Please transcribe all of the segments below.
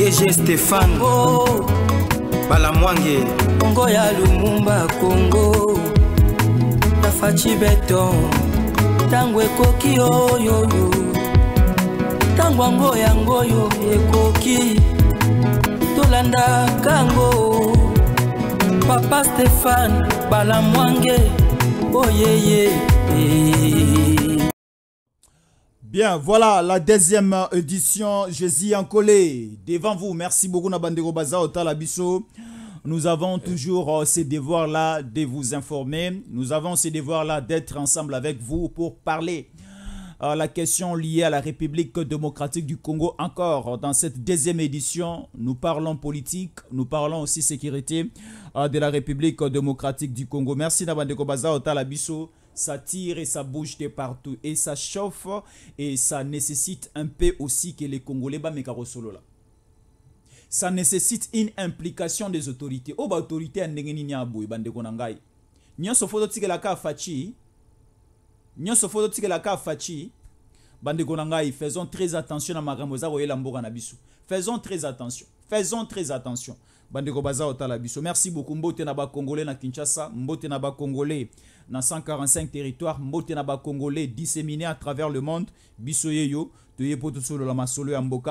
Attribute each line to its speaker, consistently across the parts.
Speaker 1: DG Stéphane oh, Bala Mwange Kongo ya Lumumba Kongo Tafachi beton
Speaker 2: Tango ekoki oyo yo Tango ango yango yo ekoki Tolandaka ango Papa
Speaker 1: Stéphane Bala Mwange Oyeye oh, yeah, yeah. Bien, voilà la deuxième édition Jésus en collé. Devant vous, merci beaucoup Nabandero Baza Otalabiso. Nous avons euh. toujours euh, ces devoirs là de vous informer. Nous avons ces devoirs là d'être ensemble avec vous pour parler euh, la question liée à la République démocratique du Congo. Encore dans cette deuxième édition, nous parlons politique, nous parlons aussi sécurité euh, de la République démocratique du Congo. Merci Nabandero Baza Otalabiso ça tire et ça bouge de partout et ça chauffe et ça nécessite un peu aussi que les Congolais ba solo là. Ça nécessite une implication des autorités. Oh bah, autorité ndenge nini aboy bande konangai. Nyonso foto tikela ka fachi. Nyonso foto la ka fachi. Bande konangai, faisons très attention à ma za koyela na Faisons très attention. Faisons très attention. Bande ko Merci beaucoup mbote naba congolais na Kinshasa, mbote naba congolais dans 145 territoires motenaba congolais disséminés à travers le monde bisoyeyo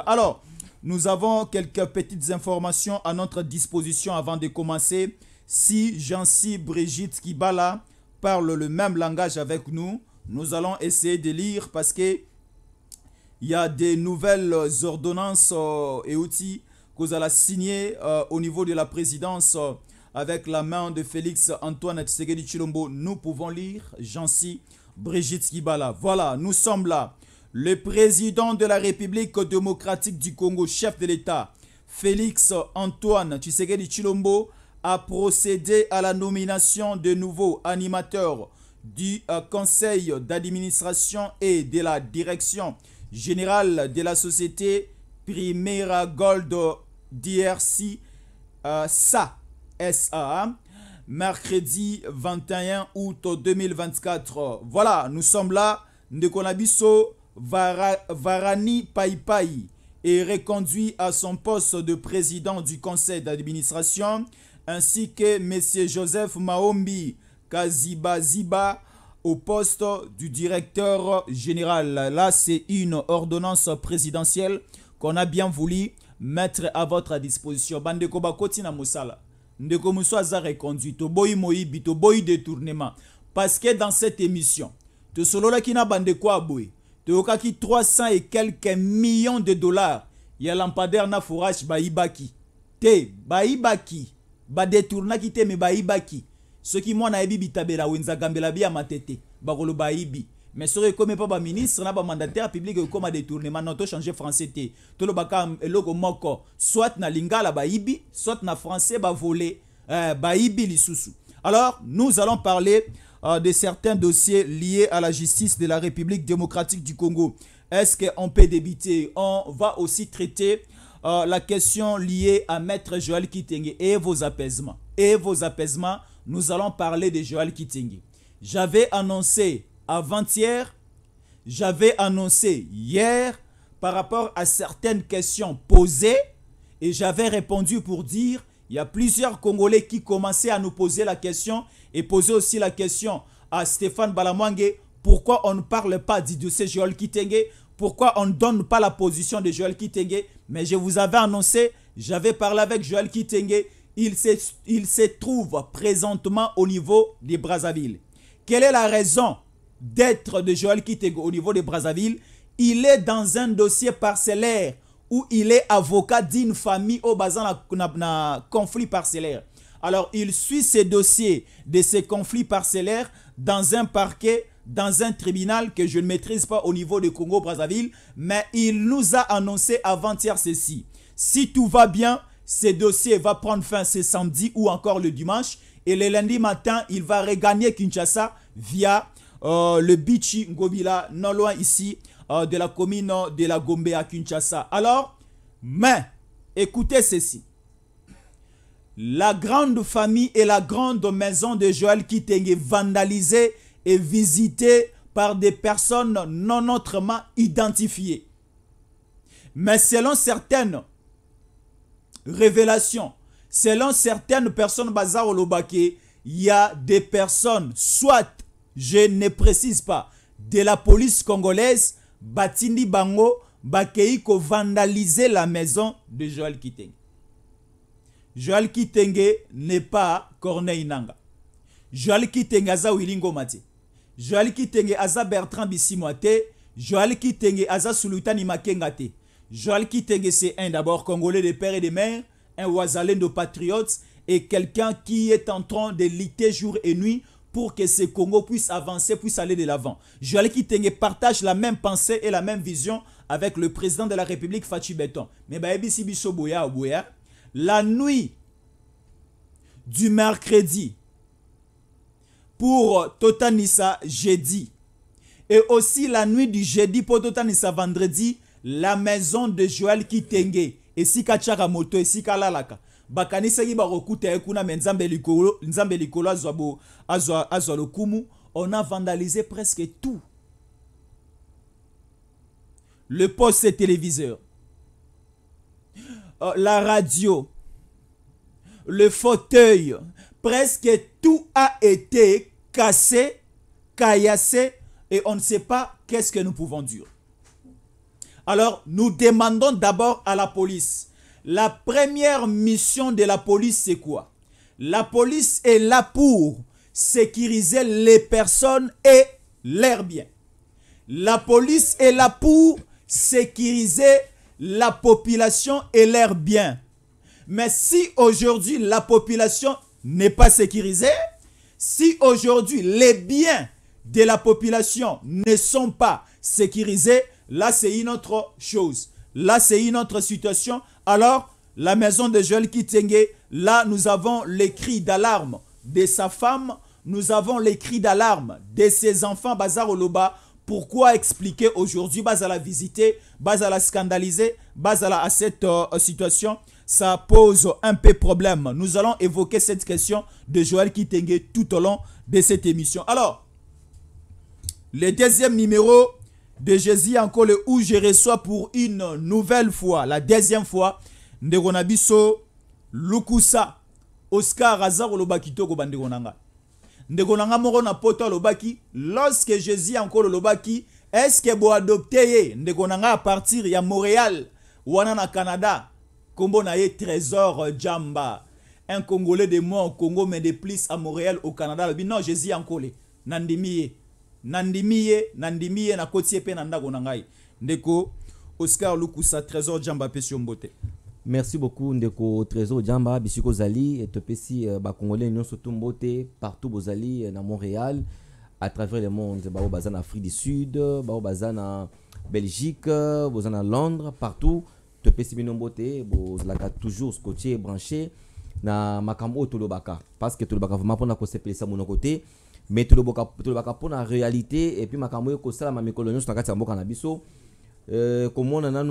Speaker 1: alors nous avons quelques petites informations à notre disposition avant de commencer si jean si Brigitte Kibala parle le même langage avec nous nous allons essayer de lire parce que il y a des nouvelles ordonnances euh, et outils que vous allez signer euh, au niveau de la présidence euh, avec la main de Félix Antoine Tshisekedi Chilombo, nous pouvons lire jean Jancy Brigitte Kibala. Voilà, nous sommes là. Le président de la République démocratique du Congo, chef de l'État, Félix Antoine Tshisekedi Chilombo, a procédé à la nomination de nouveaux animateurs du euh, conseil d'administration et de la direction générale de la société Primera Gold DRC euh, SA SA mercredi 21 août 2024. Voilà, nous sommes là. Ndekonabiso Varani Paipai est reconduit à son poste de président du conseil d'administration ainsi que M. Joseph Maombi Kazibaziba au poste du directeur général. Là, c'est une ordonnance présidentielle qu'on a bien voulu mettre à votre disposition. de Bakotina Moussala ndeko mosu aza reconduit toboyi moyibi toboyi détournement parce que dans cette émission qui na bandekwa ya te okaki 300 et quelques millions de dollars ya lampadaire na forage Ibaki. te ba qui te me qui ki mwana ebi bitabela wenza gambela bia matete ba ibi mais soki ekomi pas ministre, na public public comme détournement non changé français te tolobaka eloko moko soit na lingala ibi soit na français ba euh, bayibi lisusu alors nous allons parler euh, de certains dossiers liés à la justice de la république démocratique du congo est-ce qu'on peut débiter on va aussi traiter euh, la question liée à maître joël kitenge et vos apaisements et vos apaisements nous allons parler de joël kitenge j'avais annoncé avant-hier, j'avais annoncé hier par rapport à certaines questions posées et j'avais répondu pour dire il y a plusieurs Congolais qui commençaient à nous poser la question et poser aussi la question à Stéphane Balamwange pourquoi on ne parle pas du dossier Joël Kitenge Pourquoi on ne donne pas la position de Joël Kitenge Mais je vous avais annoncé, j'avais parlé avec Joël Kitenge il se, il se trouve présentement au niveau des Brazzaville. Quelle est la raison d'être de Joël Kitego au niveau de Brazzaville, il est dans un dossier parcellaire où il est avocat d'une famille au basant un conflit parcellaire. Alors, il suit ces dossiers de ces conflits parcellaires dans un parquet, dans un tribunal que je ne maîtrise pas au niveau de Congo-Brazzaville, mais il nous a annoncé avant-hier ceci. Si tout va bien, ce dossier va prendre fin ce samedi ou encore le dimanche, et le lundi matin, il va regagner Kinshasa via euh, le Bichi Ngobila, non loin ici euh, de la commune de la Gombe à Kinshasa. Alors, mais, écoutez ceci. La grande famille et la grande maison de Joël est vandalisée et visitée par des personnes non autrement identifiées. Mais selon certaines révélations, selon certaines personnes bazar au Lobake, il y a des personnes, soit je ne précise pas, de la police congolaise, Batindi Bango, Bakeiko vandaliser la maison de Joel Kitenge. Joël Kitenge n'est pas Corneille Nanga. Joël Kitenge aza Wilingo Mate. Joël Kitenge aza Bertrand Bissimwate. Joël Kitenge aza Sulutani Makengate. Joël Kitenge c'est un d'abord Congolais de père et de mère, un de patriote et quelqu'un qui est en train de lutter jour et nuit pour que ce Congo puisse avancer, puisse aller de l'avant. Joël Kitenge partage la même pensée et la même vision avec le président de la République, Fati Beton. Mais bah, la nuit du mercredi pour Totanissa jeudi et aussi la nuit du jeudi pour Totanissa vendredi, la maison de Joël Kitenge, et Sika Moto, et si Kalalaka on a vandalisé presque tout le poste téléviseur euh, la radio le fauteuil presque tout a été cassé caillassé et on ne sait pas qu'est-ce que nous pouvons dire alors nous demandons d'abord à la police la première mission de la police, c'est quoi La police est là pour sécuriser les personnes et leurs biens. La police est là pour sécuriser la population et leurs biens. Mais si aujourd'hui la population n'est pas sécurisée, si aujourd'hui les biens de la population ne sont pas sécurisés, là c'est une autre chose. Là c'est une autre situation alors, la maison de Joël Kitenge, là, nous avons les cris d'alarme de sa femme, nous avons les cris d'alarme de ses enfants, Bazar Oloba. Pourquoi expliquer aujourd'hui, Bazala visiter, Bazala scandaliser, Bazala à cette euh, situation Ça pose un peu problème. Nous allons évoquer cette question de Joël Kitenge tout au long de cette émission. Alors, le deuxième numéro de Jésus encore le où je reçois pour une nouvelle fois, la deuxième fois, Ndegonabiso Lukusa, Oscar Azar Olobakito Bandegonanga. Ndegonanga Morona Pota Lobaki, lorsque Jésus encore Lobaki, est-ce que vous adoptez Ndegonanga à partir de Montréal, ou Wanana Canada, Combo na Trésor euh, Jamba, un Congolais de moi au Congo, mais de plus à Montréal au Canada. Non, Jésus encore, Nandimiye nandimie nandimie nandi ye pe ye mpe na ndako na ngai ndeko oscar lukusa trésor jamba apesi yo
Speaker 2: merci beaucoup ndeko trésor jamba et ozali topesi euh, bacongolais nyonso to mbote partout bozali euh, na montréal à travers le monde bao baza na afrique du sud bao baza na belgique euh, boza na londres partout topesi bino mbote bozalaka toujours scotier branché na makambo oyo tolobaka parce que tolobaka vraiment mpona kosepelisa monoko te mais tout le pour la réalité et puis suis makambo ekosalama la nyonso na kati ya mboka na biso euh,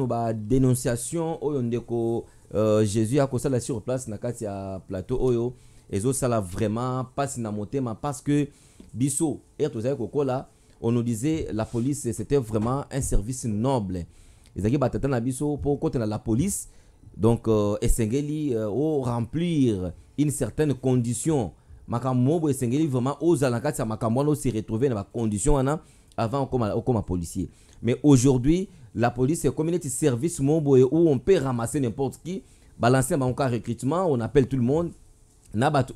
Speaker 2: bah, dénonciation on euh, a dit que jésus akosala sur place na kati plateau oyo l'a vraiment mpasi na ma parce que biso les tozali là on nous disait la police c'était vraiment un service noble ezalaki batata na biso pour pour la police donc euh, esengeli remplir une certaine condition makambo suis esengeli vraiment ozala na kati ya makambo wana na bacondition wana avant comme policier mais aujourd'hui la police est neti service moko où on peut ramasser n'importe qui balancer un cas recrutement on appelle tout le monde na bato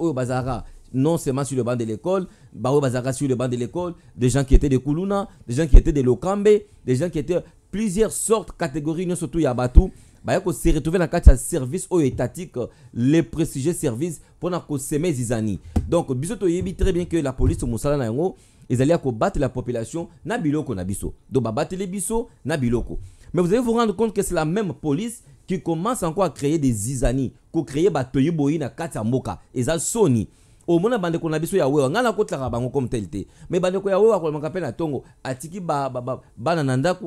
Speaker 2: non seulement sur le banc de l'école, aussi sur le banc de l'école, des gens qui étaient de Kuluna, des gens qui étaient des Lokambe, des gens qui étaient plusieurs sortes, catégories, surtout Yabatou, yako se retrouver dans quatre service au étatique les prestigieux services pour qu'on semer zizani donc biso to yebi très bien que la police musala na yango ezali ko battre la population na biloko na biso donc battre les biso na biloko mais vous allez vous rendre compte que c'est la même police qui commence encore à créer des zizani ko créer ba toyiboyi na kati ya mboka eza soni mona bandeko na biso ya wewa ngai nakotlaka bango comme Mais te me bandeko ya wewa akolemaka na tongo, atiki ba, ba, ba,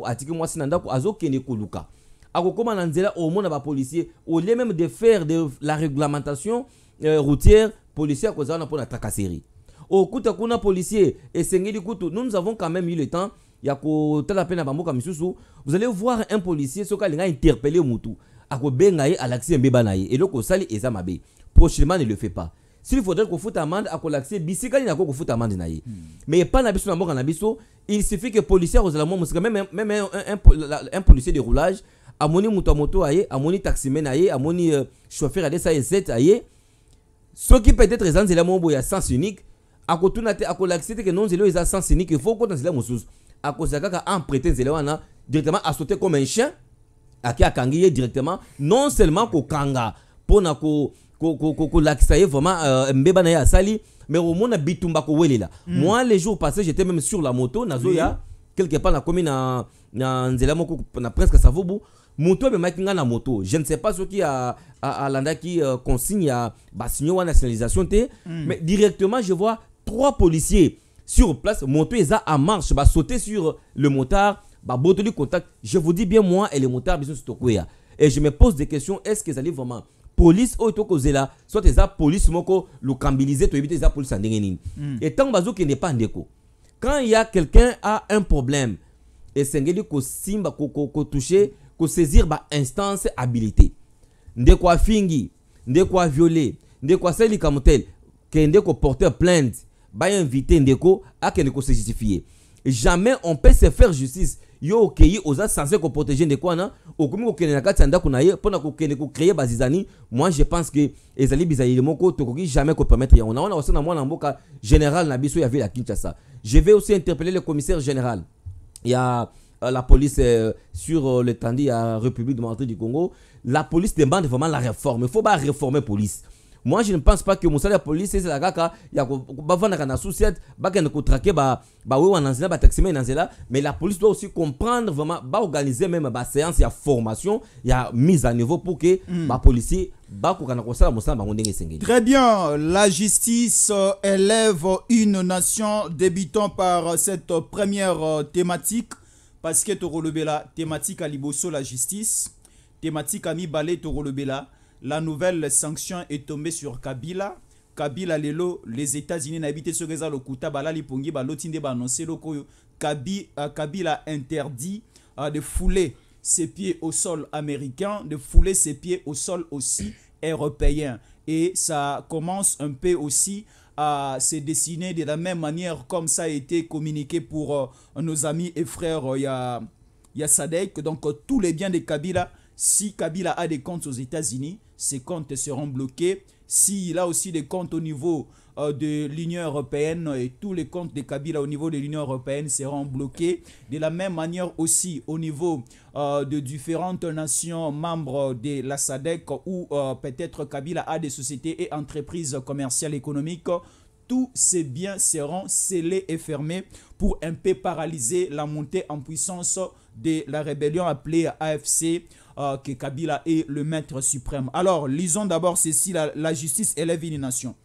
Speaker 2: atiki mwa ko azo keni kuluka akokoma na nzela omona bapolisier au lieu même de faire de la réglementation euh, routière policier akozala na mpona tracasserie okuta kuna policier esengeli kutu nous nous avons quand même eu le temps ya kotala mpe na bamboka misusu vous allez voir un policier soki alingi interpelle motu akobenga ye alakise mbeba na ye eloko osali eza mabe prochainement ne le fait pas s'il faudrait qu'on foute amende, à nini ako kofuta n'ako na ye naïe. Hmm. mais pas na biso na mboka na biso il suffit que policier aux mwa même, même un, un policier de roulage amoni moto moto aye amoni taximene aye amoni euh, chauffeur chauffeur adesa ye z aye soki peut-être eza nzela moko boye ya sens unique akotuna te akolakisa que non nzela oyo eza sens unique faut qu'on nzela mosusu akozala kaka emprete nzela wana directement sauter comme un chien qui a ye directement non seulement kanga kokanga ko ko ye vraiment uh, mbeba na ye sali mais omona bitumba ko mm. moi les jours passé j'étais même sur la moto nazoya quelque part nakomi na, na nzela moko na presque savubu moto na moto je ne sais pas qui alandaki à euh, consigne à consigne à nationalisation t. Hmm. mais directement je vois trois policiers sur place moto eza en marche sauter sur le motard du contact je vous dis bien moi et le motard de se toquer et je me pose des questions est ce qu'ils allaient vraiment police polise se tokozela soit eza police moko lokabilize toyebi te en polise hmm. Et tant nini qui n'est pas en déco. quand il y a quelqu'un a un problème et c'est kosimba que ko, ko, toucher saisir ba instance habilité ndeko afingi ndeko aviole ndeko aselika motele kende porter plainte bainvite ndeko akende ko se justifier jamais on peut se faire justice yo okeyi oza censé koprotege ndeko wana okomi kokende na kati ya ndako na ye mpona kokende créer bazizani moi je pense que ezali le moko tokoki jamais a on na dans dans mwana mboka général na biso ya ville à kinshasa je vais aussi interpeller le commissaire général il y a euh, la police euh, sur euh, l'étendue à la République démocratique du Congo, la police demande vraiment la réforme. Il faut pas réformer la police. Moi, je ne pense pas que mosala la police ezala kaka ya na a, la nzela mais la police doit aussi comprendre vraiment organiser même séance, y a formation il y a mise à niveau pour que la hmm. police
Speaker 1: très bien la justice élève une nation débutant par cette première thématique paske thématique à liboso la justice thématique tematika mibale tokolobela la nouvelle sanction est tombée sur kabila kabila lelo les états-unis nayebi te soki eza lokuta balali pongi baloti nde Kabila euh, kabila interdit euh, de fouler ses pieds au sol américain de fouler ses pieds au sol aussi européen et ça commence un peu aussi à se dessiner de la même manière comme ça a été communiqué pour euh, nos amis et frères euh, ya, ya Donc euh, tous les biens de Kabila, si Kabila a des comptes aux États-Unis, ses comptes seront bloqués. S'il a aussi des comptes au niveau euh, de l'Union européenne et tous les comptes de Kabila au niveau de l'Union européenne seront bloqués. De la même manière aussi au niveau euh, de différentes nations membres de la SADEC ou euh, peut-être Kabila a des sociétés et entreprises commerciales économiques tous ces biens seront scellés et fermés pour un peu paralyser la montée en puissance de la rébellion appelée AFC que Kabila est le maître suprême. Alors, lisons d'abord ceci, la, la justice élève une nation.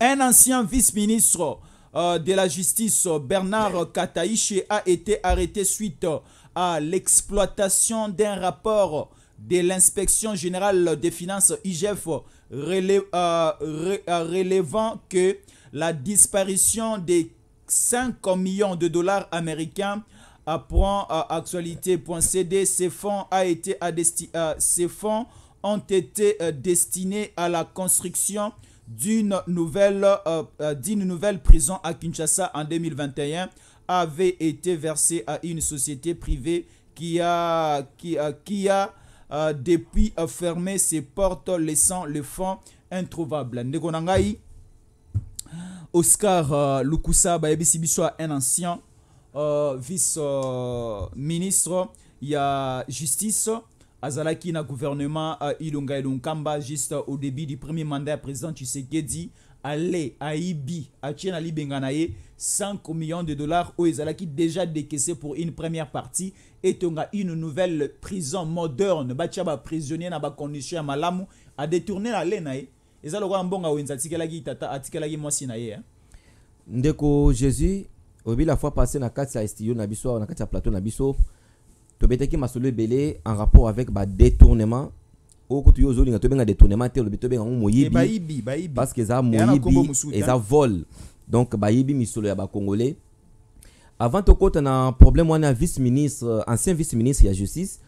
Speaker 1: Un ancien vice-ministre euh, de la justice, euh, Bernard Kataïche, a été arrêté suite euh, à l'exploitation d'un rapport de l'inspection générale des finances IGF relevant que la disparition des 5 millions de dollars américains à actualité.cd ces fonds a été à ces fonds ont été destinés à la construction d'une nouvelle, euh, euh, d'une nouvelle prison à Kinshasa en 2021 avait été versée à une société privée qui a, qui a, euh, qui a depuis fermé ses portes, laissant le fonds introuvable. Ngonangai, Oscar euh, Lukusa, un ancien vice-ministre, de y a justice azalaki na gouvernement a euh, ilunga ilunkamba juste au début du premier mandat Le président tshisekedi ale dit, Ibi a libenga Ali Benganae, 5 millions de dollars oyo Azalaki déjà décaissé pour une première partie et a une nouvelle prison moderne as prisonnier na bacondition ya malamu a détourné la na hein. ye a lokola mbongo awenza atikelaki tata atikelaki mwasi na ye hein.
Speaker 2: ndeko jésus oyebi la fois passé na kati ya studio na biso na kati plateau na biso tobetaki masolo ebele en rapport avec ba détournement okutu yo ozolinga tobenga détournement te olobi tobenga ngo moyibi eh, bah, bah, parce que eza moyibi eza vol donc bayibi misolo ya congolais avant tokota na problème wana vice ministre euh, ancien vice ministre ya justice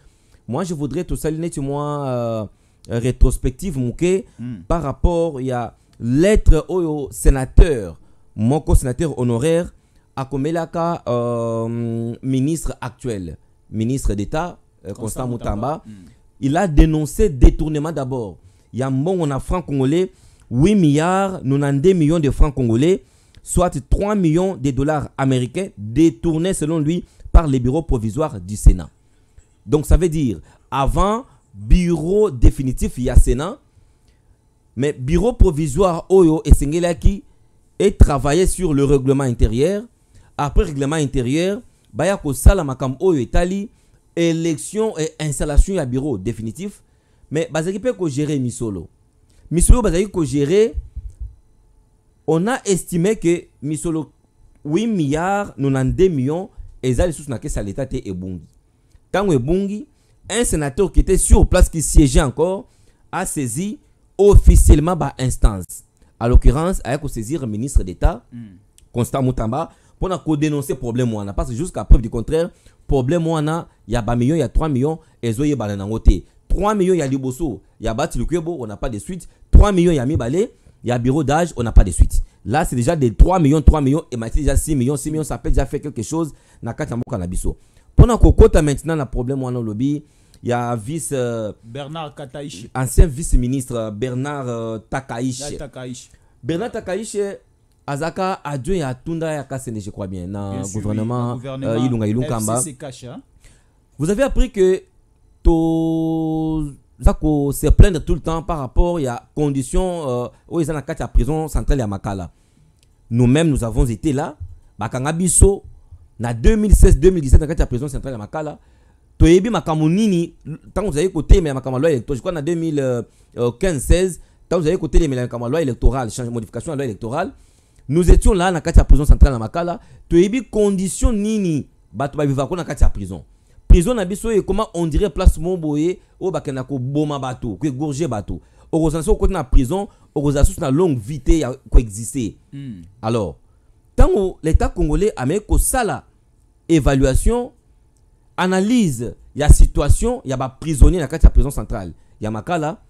Speaker 2: moi je voudrais tosali neti mwa euh, rétrospective moke mm. par rapport ya lettre oyo oh, sénateur moko sénateur honoraire akomelaka euh, ministre actuel ministre d'État, euh, Constant, Moutamba, hmm. il a dénoncé détournement d'abord. Il y a un bon, on francs congolais, 8 milliards, 92 millions de francs congolais, soit 3 millions de dollars américains détournés selon lui par les bureaux provisoires du Sénat. Donc ça veut dire, avant, bureau définitif, il y a Sénat, mais bureau provisoire Oyo et Sengelaki et travailler sur le règlement intérieur. Après règlement intérieur, baya sala makam oyo etali élection et installation ya bureau définitif mais peut ko gérer misolo misolo oyo ko gérer on a estimé que misolo 8 milliards 92 millions eza sous na kesi l'état Quand te ebungi ntango ebungi un sénateur qui était sur place qui siégeait encore a saisi officiellement par instance à l'occurrence saisi le ministre d'état hmm. constant Moutamba, pour qu'on le problème parce que jusqu'à preuve du contraire problème Il y a 3 millions y a 3 millions et zoye en 3 millions il y a liboso y a bati on n'a pas de suite 3 millions il y a mibale y a bureau d'âge on n'a pas de suite là c'est déjà des 3 millions 3 millions et maintenant déjà 6 millions 6 millions ça peut déjà faire quelque chose pendant kati ya Pendant Pendant maintenant le problème il y a vice euh,
Speaker 1: Bernard ancien
Speaker 2: vice ministre euh, Bernard euh, Bernard Takaïche azaka adjoint ya tunda ya Kassene, je crois bien dans le gouvernement, euh, ilunga ilunkamba
Speaker 1: hein.
Speaker 2: vous avez appris que to zako se plaint tout le temps par rapport la condition euh, où ils ont la prison centrale à makala nous-mêmes nous avons été là Bakangabiso, na 2016 2017 dans la prison centrale à makala toyebi makambo nini ntango tozali kotelemela mais la loi électorale crois en 2015 ntango tozali kotelemela écouté, la loi électorale modification la loi électorale nous étions là dans la prison centrale à Makala, tu as condition nini, bato bavivako vivre kati la prison. Prison na biso et comment on dirait place Momboye, au oh, a ko boma bateau, ko gorger bateau. Au so côté a prison, au sous na longue vité qui a Alors, tant l'état congolais a mis ko sala évaluation, analyse a situation y bah prisonnier dans kati prison centrale a Makala,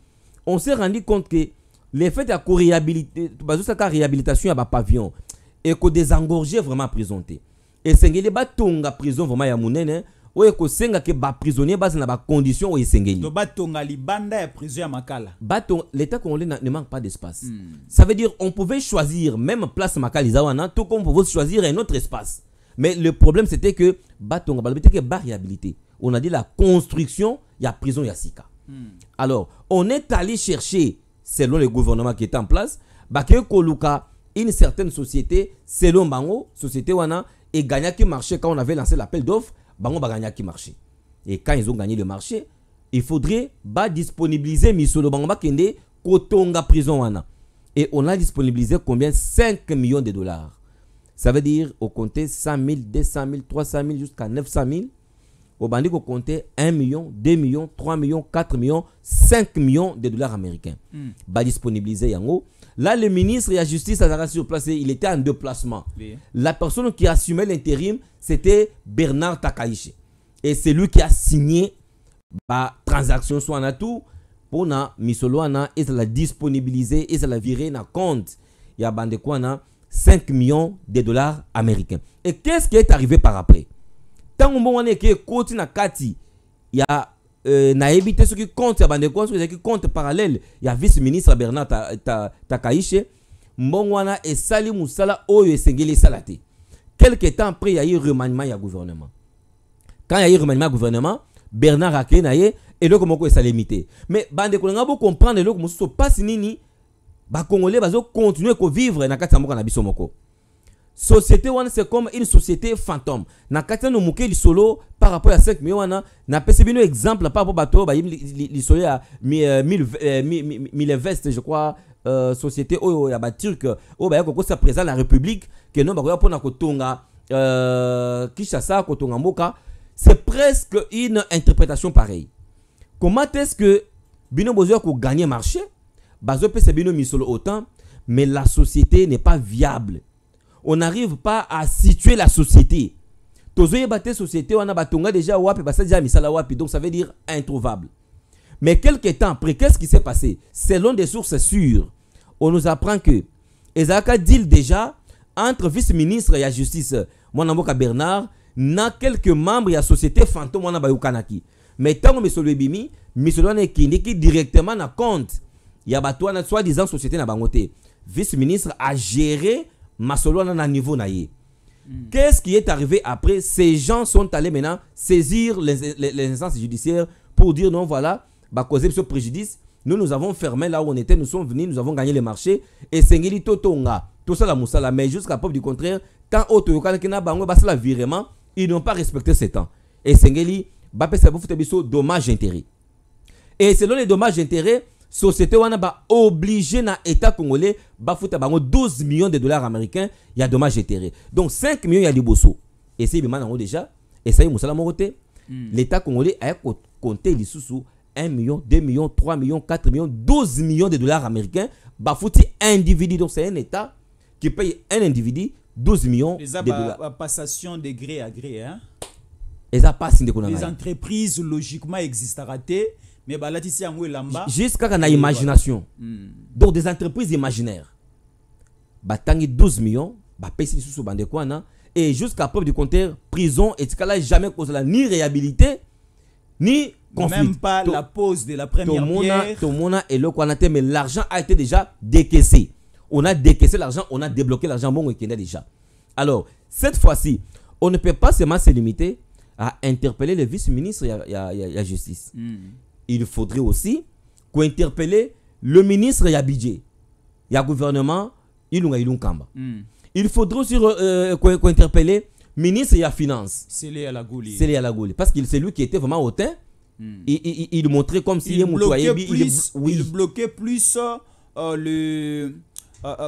Speaker 2: on s'est rendu compte que le fait ya koréhabilite bazosaka réhabilitation et bapavillon désengorgé vraiment prison te esengeli batonga prison vraiment ya monene oyo dans la condition na bacondition oyo esengeli batonga libanda ya prison à makala batonga l'état congolais ne manque pas d'espace hmm. ça veut dire on pouvait choisir même place makala hein, tout comme on pouvait choisir un autre espace mais le problème c'était que batonga a pas de on a dit la construction il y a prison a sika mm. alors on est allé chercher selon le gouvernement qui est en place, bah, koluka une certaine société selon bango société wana et gagna qui marché quand on avait lancé l'appel d'offres, bango ba gagner qui marché. Et quand ils ont gagné le marché, il faudrait ba disponibiliser misolo bango bakende kotonga prison wana. Et on a disponibilisé combien 5 millions de dollars. Ça veut dire au compter 100 000, 200 000, 300 000 jusqu'à 900 000 qu'on comptait 1 million 2 millions, 3 millions, 4 millions, 5 millions de dollars américains mm. disponibiliser yango là le ministre de la justice a été il était en déplacement la personne qui assumait l'intérim c'était bernard Takaïche. et c'est lui qui a signé transaction. la transaction. pour na l'a et la disponibiliser et viré dans le compte Il y a 5 millions de dollars américains et qu'est ce qui est arrivé par après Tant mbongo wana eke ekoti na kati ya na euh, nayebi ce qui compte ya bandeko wana ce qui compte y ya vice ministre bernard takaishe ta, ta sali, wana esali mosala oyo esengeli esala te quelque temps après y a eu remaniement ya gouvernement quand eu remaniement gouvernement bernard akei na ye eloko moko esalemi te mais bandeko na ngai bocomprendre eloko so pas nini continuer ko vivre na kati ya mboka na biso moko société wana c'est comme une société fantôme na kati mukeli solo solo par rapport à 5 millions wana napesi un exemple par rapport bato bayimi lisolo ya 1000 euh, veste euh, je crois euh, société oyo ya baturk ba ko ça président la république que non pona mpona kotonga euh, kinshasa kotonga mboka c'est presque une interprétation pareille comment est-ce que bino bozoya gagner marché bazopesa bino misolo autant mais la société n'est pas viable on n'arrive pas à situer la société. Tozoyeba te société on a batonga déjà wapi basa déjà misala wapi donc ça veut dire introuvable. Mais quelques temps après qu'est-ce qui s'est passé Selon des sources sûres, on nous apprend que Ezaka deal déjà entre vice-ministre et la justice Mwanamboka Bernard na quelques membres de la société fantôme a Yukanaki. Mais tant que monsieur Lebimi, monsieur qui directement na compte y a na soi-disant société na bangote. Vice-ministre a géré Masolo a niveau naïe. Qu'est-ce qui est arrivé après Ces gens sont allés maintenant saisir les, instances judiciaires pour dire non, voilà, bah, causer ce préjudice. Nous, nous avons fermé là où on était, nous sommes venus, nous avons gagné les marchés. Et Sengeli Totonga, tout ça la moussala. Mais jusqu'à preuve du contraire, quand Otoyoka Kena Bango bah, la virement, ils n'ont pas respecté ces temps. Et Sengeli, Bapé Sabo biso dommage intérêt. Et selon les dommages intérêts, société wana ba obligé na état congolais de futa 12 millions de dollars américains il y a dommage intérêt donc 5 millions il y a liboso et c'est bima déjà et ça y a hmm. l'état congolais a compté sous 1 million 2 millions 3 millions 4 millions 12 millions de dollars américains ba un individu donc c'est un état qui paye un individu 12 millions Les de dollars ba
Speaker 1: passation de gré à gré hein
Speaker 2: les
Speaker 1: entreprises logiquement existent à rater mais bah, jusqu'à quand a imagination
Speaker 2: donc hmm. des entreprises imaginaires 12 bah, millions bah, sous bande et jusqu'à preuve du contraire prison et ce jamais cause la ni réhabilité ni même pas la pause de la première tout et le mais l'argent a été déjà décaissé on a décaissé l'argent on a débloqué l'argent bon déjà alors cette fois-ci on ne peut pas seulement se limiter à interpeller le vice-ministre de la justice. Hmm il faudrait aussi qu'interpeller le ministre Yabidje, ya gouvernement Ilunga Ilunkamba. Hmm. Il faudrait aussi euh, euh qu'interpeller ministre ya finance. à la à la Parce que c'est lui qui était vraiment hautain. Hmm. Il, montrait comme s'il si bloquait, plus,
Speaker 1: il, bloquait plus euh, euh, le,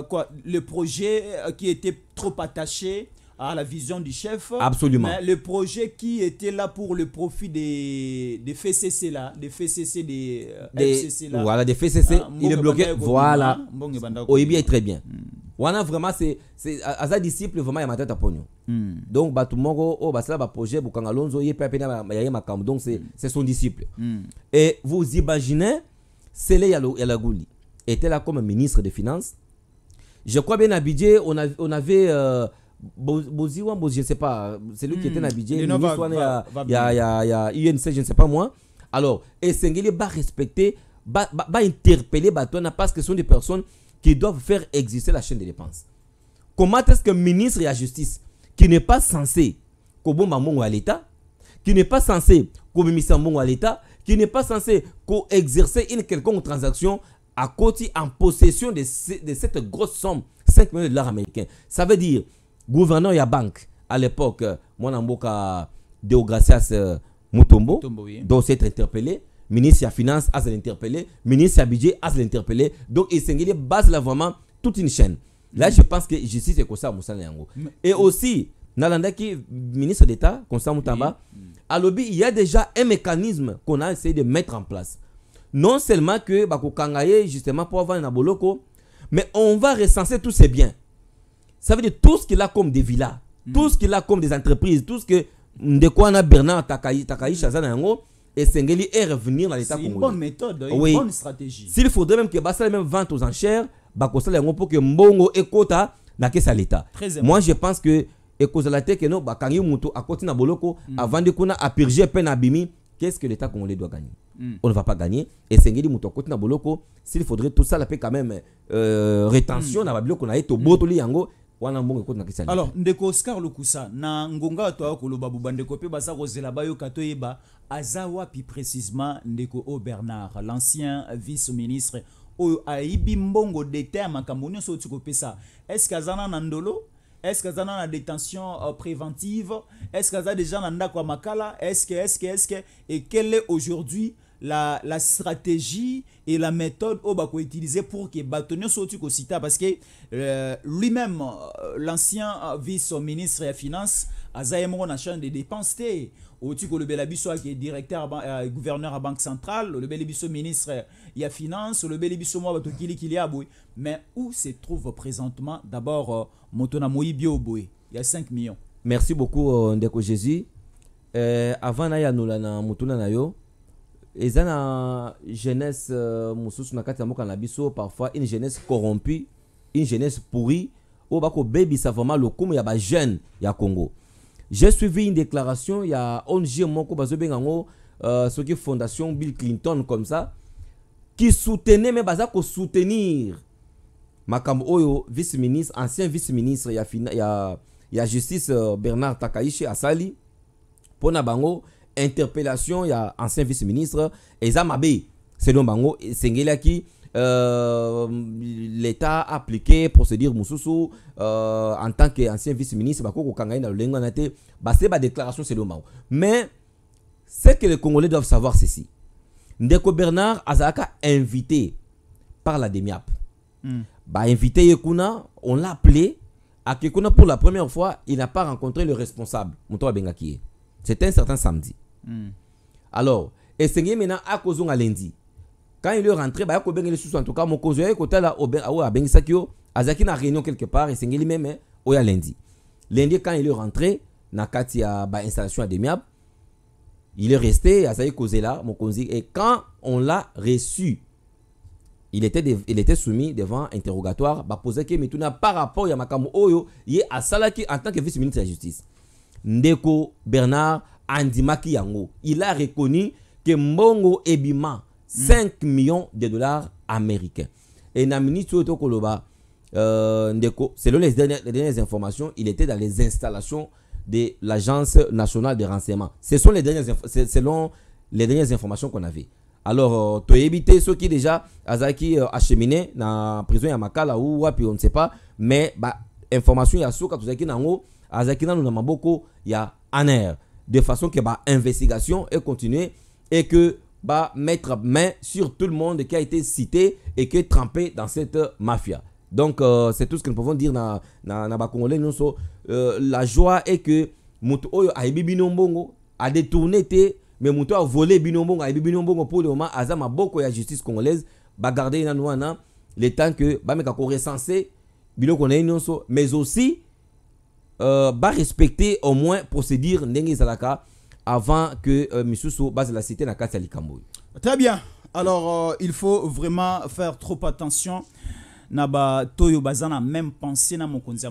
Speaker 1: quoi, le projet qui était trop attaché à la vision du chef. Absolument. Mais le projet qui était là pour le profit des, des FCC là, des FCC, des, euh, des FCC là. Voilà, des FCC, ah, il est bloqué. Voilà. Ah, Oibi est très bien.
Speaker 2: Hmm. voilà vraiment c'est c'est sa disciple vraiment il ma tête à pognon hmm. Donc oh, bah tout moko oh bah projet bukanga lonzo yé pepe na ma Donc c'est hmm. c'est son disciple. Et vous imaginez la Yalagouli était là comme ministre des finances. Je crois bien à budget on avait on euh, avait je ne sais pas, c'est lui qui était à hmm. Abidjan, il y a UNC, je ne sais pas moi. Alors, et va respecter, va interpeller parce que ce sont des personnes qui doivent faire exister la chaîne de dépenses. Comment est-ce qu'un ministre de la Justice, qui n'est pas censé maman ou à l'État, qui n'est pas censé kobimisa bon à l'État, qui n'est pas censé exercer une quelconque transaction à côté en possession de, de cette grosse somme, 5 millions de dollars américains. Ça veut dire, gouverneur ya banque à l'époque euh, monamboka deo gracias euh, Mutombo doit s'être interpellé ministre finance a l'interpellé ministre ya budget a l'interpellé donc il s'engage base là vraiment toute une chaîne là mm. je pense que justice c'est comme ça mm. et aussi Nalandaki ministre d'État Constant Mutamba à lobby il y a déjà un mécanisme qu'on a essayé de mettre en place non seulement que bah, justement pour avoir un aboloko mais on va recenser tous ces biens ça veut dire tout ce qu'il a comme des villas, mm. tout ce qu'il a comme des entreprises, tout ce que Ndekwana Bernard Takai, Takai Shazana mm. Yango et Sengeli est revenir dans l'État congolais. C'est une bonne méthode, hein, une bonne stratégie. S'il faudrait même que Bassal même vente aux enchères, Bakosal Yango pour que Mbongo et Kota n'aient à l'État. Moi je pense que la te ke no bakangi à côté na boloko mm. avant de kuna apurge mpe peine abimi qu'est-ce que l'état congolais doit gagner on ne va pas gagner Et esengeli Muto côté na boloko s'il faudrait tout ça la mpe quand même euh, rétention mm. na babiloko na ye tobotoli yango alors
Speaker 1: ndeko oscar lukusa na ngonga ya toya koloba sa mpe baza kozela kato pi aza wapi ndeko o bernard l'ancien vice ministre O aibi mbongo detail ya makambo so oti kopesa estce na est-ce que na détention euh, préventive est-ce que déjà makala est-ce que est-ce que est-ce que et quel est aujourd'hui la, stratégie et la méthode qu'on va utiliser pour que Batonio soit Kosita parce que euh, lui-même euh, l'ancien euh, vice-ministre des finances azaimo a chambre des dépenses té le qui est directeur gouverneur à banque centrale le belabiso ministre il y a finance le belabiso moi bato kili mais où se trouve présentement d'abord Motona Moibio il y a 5 millions
Speaker 2: merci beaucoup Ndeko Jésus avant na ya nolana et na jeunesse euh, mosusu na kati na biso parfois une jeunesse corrompue une jeunesse pourrie baby bakobebisa vraiment lokumu ya jeune ya congo j'ai suivi une déclaration y il a ong moko bazobenga yango ce euh, qui fondation bill clinton comme ça qui soutenait mais baza soutenir, makambo oyo vice ministre ancien vice ministre il y y a justice euh, bernard takaishi asali pour bango interpellation il y a ancien vice-ministre ça m'a selon bango le qui euh, l'état appliqué procédure Moussoussou euh, en tant qu'ancien vice-ministre C'est la déclaration c'est donc été mais ce que les congolais doivent savoir ceci ndeko bernard Azaka invité par la demiap mm. Bah, invité invité, on l'a appelé à yekuna pour la première fois il n'a pas rencontré le responsable c'était un certain samedi Mm. Alors, et c'est maintenant à cause de lundi. Quand il est rentré, bah, il y a sous en tout cas, mon cause, il là, a bengisaki yo, azaki na réunion quelque part, lui même, il hein, y lundi. Lundi, quand il est rentré, na kati a ba installation à Demiab, il est resté, azaki causé là, mon cousin et quand on l'a reçu, il était, il était soumis devant interrogatoire, bah, posé que n'a par rapport à Makamu Oyo, il est à qui en tant que vice-ministre de la Justice. Ndeko Bernard andimaki yango il a reconnu que mbongo ebima 5 millions de dollars américains et na le ministre euh, selon les dernières, informations il était dans les installations de l'agence nationale de renseignement ce sont les dernières selon les dernières informations qu'on avait alors évité ceux qui déjà Azaki euh, acheminé la prison à makala ou puis on ne sait pas mais bah information ya il y nango un nanu il y ya aner de façon que bah investigation est continue et que bah mettre main sur tout le monde qui a été cité et qui est trempé dans cette mafia. Donc euh, c'est tout ce que nous pouvons dire dans la congolais euh, la joie est que moto oyo a détourné mais Moutou a volé binombongo été binombongo pour le moment a beaucoup la justice congolaise bah garder gardé le temps que bah meka mais aussi euh, respecter au moins procédure nengi avant que euh, base la cité na kati
Speaker 1: très bien alors euh, il faut vraiment faire trop attention naba toyo bazana même pensé na mon ya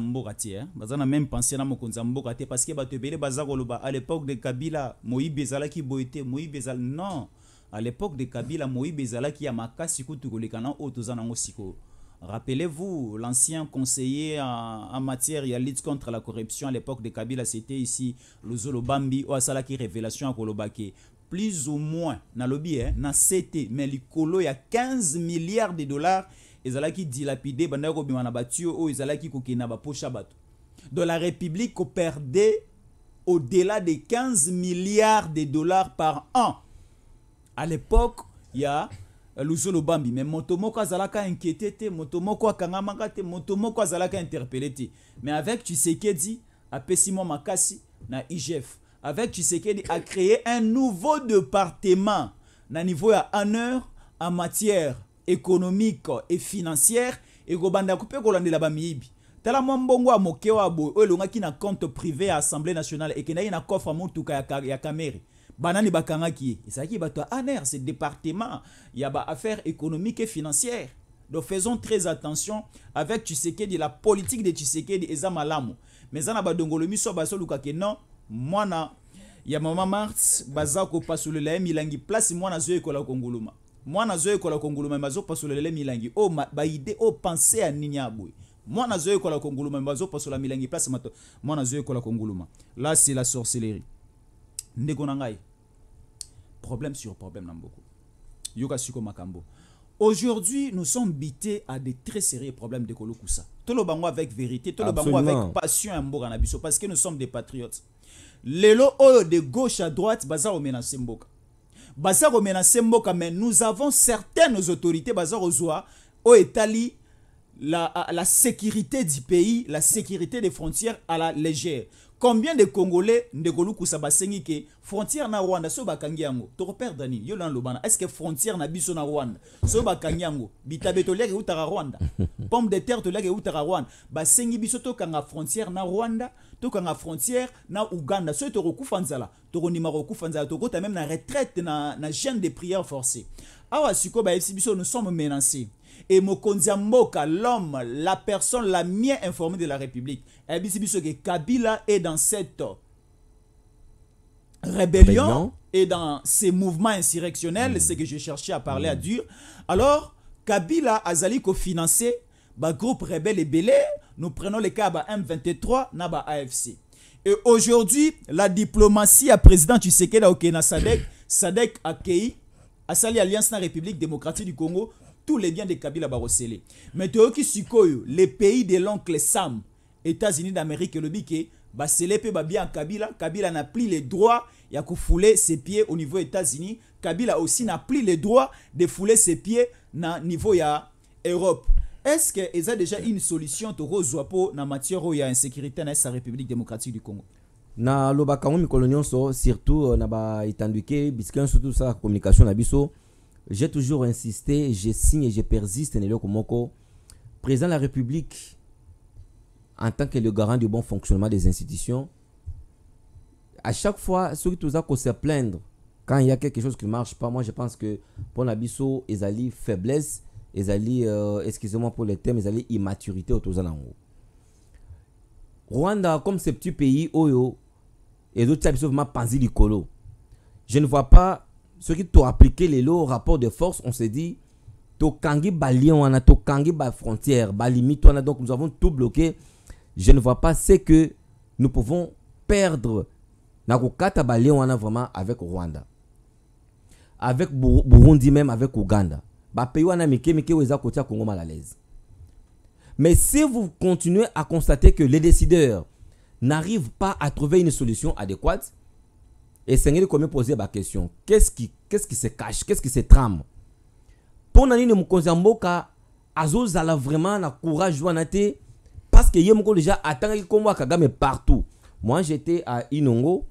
Speaker 1: hein. Bazana même pensé na mon parce que bato bele baza bas à l'époque de kabila Moïse boite boye te Moïse non à l'époque de kabila moyibi ki ya makasi kutu na Rappelez-vous, l'ancien conseiller en, matière de lutte contre la corruption à l'époque de Kabila, c'était ici le Luzolo Bambi, qui Révélation à Kolobake. Plus ou moins, dans le hein dans mais l'icolo, il y a 15 milliards de dollars, qui dilapidé, bandai kobima na batio, o De la République, qu'on perdait au-delà de 15 milliards de dollars par an. À l'époque, il y a euh, luzolo bambi mais moto moko azalaka inquiété te moto moko akangamaka te moto moko azalaka interpellé te mais avec tshisekedi apesi mwa makasi na igf avec tshisekedi créé un nouveau département na niveau ya honneur en matière économique et financière E mpe kolandela bamiyibi tala mwa mbongo ya moke oyo elongaki na compte privé à assemblée nationale y na coffre ka ya kamere banani c'est ye ezalaki bato ya aner ce département ya affaires économique et financière donc faisons très attention avec de la politique de tshisekedi eza malamu mais eza na badongolo miso ke non mwana ya mama Mars, bazako kopasulela ye milangi place mwana azoyekola konguluma mwana mazo konguluma me bazopasolela ye milangi oyo oh, baide oyo oh, pense ya nini aboye mwana azoyekola konguluma la mi milangi place mato mwana la konguluma là c'est la sorcellerie ndeko problème sur problème Namboko. Yoga yoka makambo Aujourd'hui, nous sommes bités à des très sérieux problèmes de Kolokousa. Tout avec vérité, tout avec passion et amour parce que nous sommes des patriotes. Les lots de gauche à droite, bazar au menace mboka. Bazar au menace mboka, mais nous avons certaines autorités, bazar au zoa, au Italie, la, la sécurité du pays, la sécurité des frontières à la légère. Combien de Congolais de kusaba sengi ke frontière na Rwanda so bakangi yango perdre yo lobana est-ce que frontière na biso na Rwanda so bakangi kangiango. Bitabeto utara Rwanda pomme de terre to leke utara Rwanda Basengi sengi biso frontière na Rwanda to kanga frontière na Uganda so to recoufanzala. nzala to maroku fanzala. togo to as même na retraite na na gêne de prière forcée awa siko ba biso nous sommes menacés et mokonzi mboka l'homme la personne la mieux informée de la république eh bien que kabila est dans cette rébellion et dans ces mouvements insurrectionnels c'est hmm. c'est que j'ai cherché à parler à hmm. dur alors kabila a co-financé le bah, groupe rebelle et belé. nous prenons le cas de bah, m23 naba afc et aujourd'hui la diplomatie à président tshisekedi Okena sadek sadek akei sali alliance la république démocratique du congo tous les biens de Kabila Barosele. Mais tu sikoyo les pays de l'oncle Sam, États-Unis d'Amérique le Bike, basele peut bien Kabila, Kabila n'a plus les droits de fouler ses pieds au niveau États-Unis, Kabila aussi n'a plus les droits de fouler ses pieds au niveau ya Europe. Est-ce que y a déjà une solution pour la na matière où il y a insécurité dans la République démocratique du Congo?
Speaker 2: na le mi so surtout euh, na baetanduke biskin surtout communication na biso j'ai toujours insisté, j'ai signe et je persiste, Nelio Komoko, président de la République, en tant que le garant du bon fonctionnement des institutions, à chaque fois, ceux qui ont se plaindre quand il y a quelque chose qui ne marche pas, moi je pense que pour Nabisso, ils allient faiblesse, ils allient, euh, excusez-moi pour le terme, ils allient immaturité au haut. Rwanda, comme ce petit pays, Oyo, oh, oh, et d'autres, ils Je ne vois pas qui les lots au rapport de force on s'est dit on a donc nous avons tout bloqué je ne vois pas ce que nous pouvons perdre Nous Bali on a vraiment avec rwanda avec burundi même avec uganda pays, pays qui est mal congo l'aise. mais si vous continuez à constater que les décideurs n'arrivent pas à trouver une solution adéquate et Seigneur, comme poser la question, qu'est-ce qui, qu'est-ce qui se cache, qu'est-ce qui se trame Pour nani ne que Azos a vraiment le courage parce te, parce que a déjà attendu comme Kagame partout. Moi, j'étais à Inongo,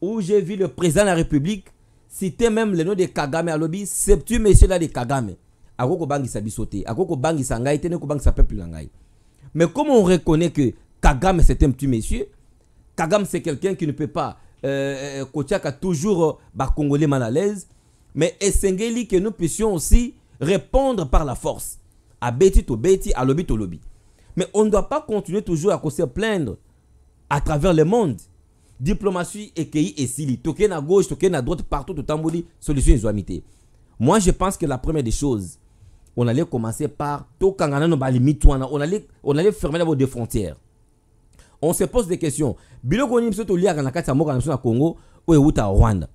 Speaker 2: où j'ai vu le président de la République citer même le nom de Kagame à le petit monsieur là de Kagame. Akoko bangi sabi sauter, akoko bangi sangai, ne bangi sa peuple langai. Mais comment on reconnaît que Kagame c'est un petit monsieur, Kagame c'est quelqu'un qui ne peut pas euh, euh, Kotiak a toujours euh, bah, Congolais mal à l'aise. Mais Essengeli, que nous puissions aussi répondre par la force. À Betty to à lobby to lobby. Mais on ne doit pas continuer toujours à se plaindre à travers le monde. Diplomatie et et Sili. Token à gauche, token à droite, partout, tout en solution isoamité. Moi, je pense que la première des choses, on allait commencer par on allait, on allait fermer les deux frontières on se pose des questions biloko qui na kati na Congo na congo oyo ewuta rwanda